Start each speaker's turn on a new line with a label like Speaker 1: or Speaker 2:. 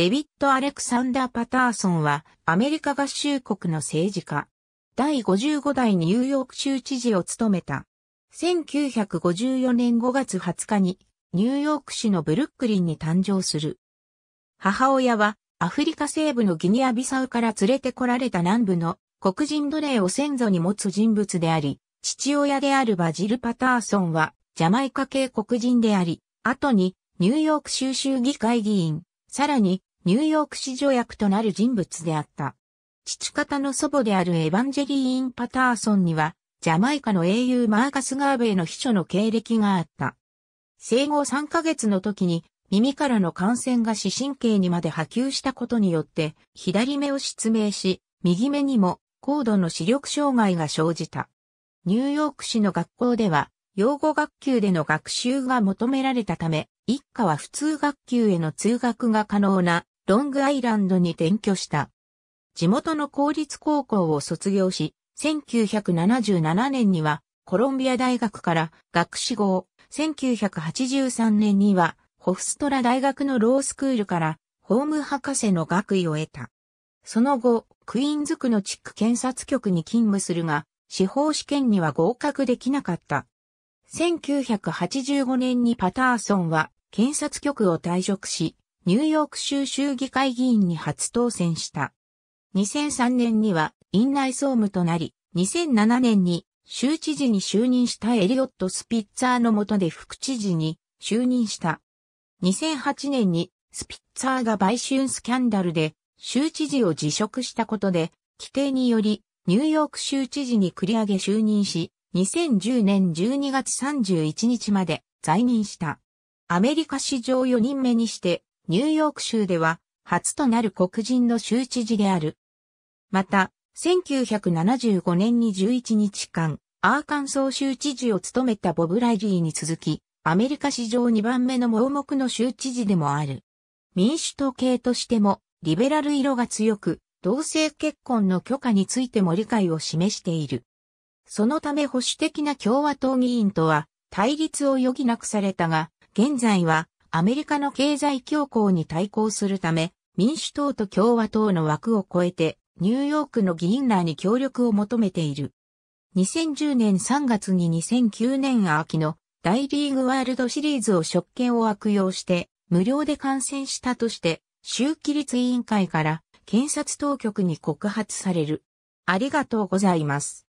Speaker 1: デビッド・アレクサンダー・パターソンはアメリカ合衆国の政治家。第55代ニューヨーク州知事を務めた。1954年5月20日にニューヨーク市のブルックリンに誕生する。母親はアフリカ西部のギニアビサウから連れてこられた南部の黒人奴隷を先祖に持つ人物であり、父親であるバジル・パターソンはジャマイカ系黒人であり、後にニューヨーク州州議会議員、さらにニューヨーク市条約となる人物であった。父方の祖母であるエヴァンジェリーン・パターソンには、ジャマイカの英雄マーカス・ガーベイの秘書の経歴があった。生後3ヶ月の時に耳からの感染が視神経にまで波及したことによって左目を失明し、右目にも高度の視力障害が生じた。ニューヨーク市の学校では、養護学級での学習が求められたため、一家は普通学級への通学が可能なロングアイランドに転居した。地元の公立高校を卒業し、1977年にはコロンビア大学から学士号、1983年にはホフストラ大学のロースクールからホーム博士の学位を得た。その後、クイーンズ区の地区検察局に勤務するが、司法試験には合格できなかった。1985年にパターソンは検察局を退職し、ニューヨーク州州議会議員に初当選した。2003年には院内総務となり、2007年に州知事に就任したエリオット・スピッツァーの下で副知事に就任した。2008年にスピッツァーが売春スキャンダルで州知事を辞職したことで、規定によりニューヨーク州知事に繰り上げ就任し、2010年12月31日まで在任した。アメリカ史上4人目にしてニューヨーク州では初となる黒人の州知事である。また、1975年に11日間、アーカンソー州知事を務めたボブ・ライリーに続き、アメリカ史上2番目の盲目の州知事でもある。民主党系としても、リベラル色が強く、同性結婚の許可についても理解を示している。そのため保守的な共和党議員とは対立を余儀なくされたが、現在はアメリカの経済恐慌に対抗するため、民主党と共和党の枠を超えて、ニューヨークの議員らに協力を求めている。2010年3月に2009年秋の大リーグワールドシリーズを職権を悪用して無料で感染したとして州規律委員会から検察当局に告発される。ありがとうございます。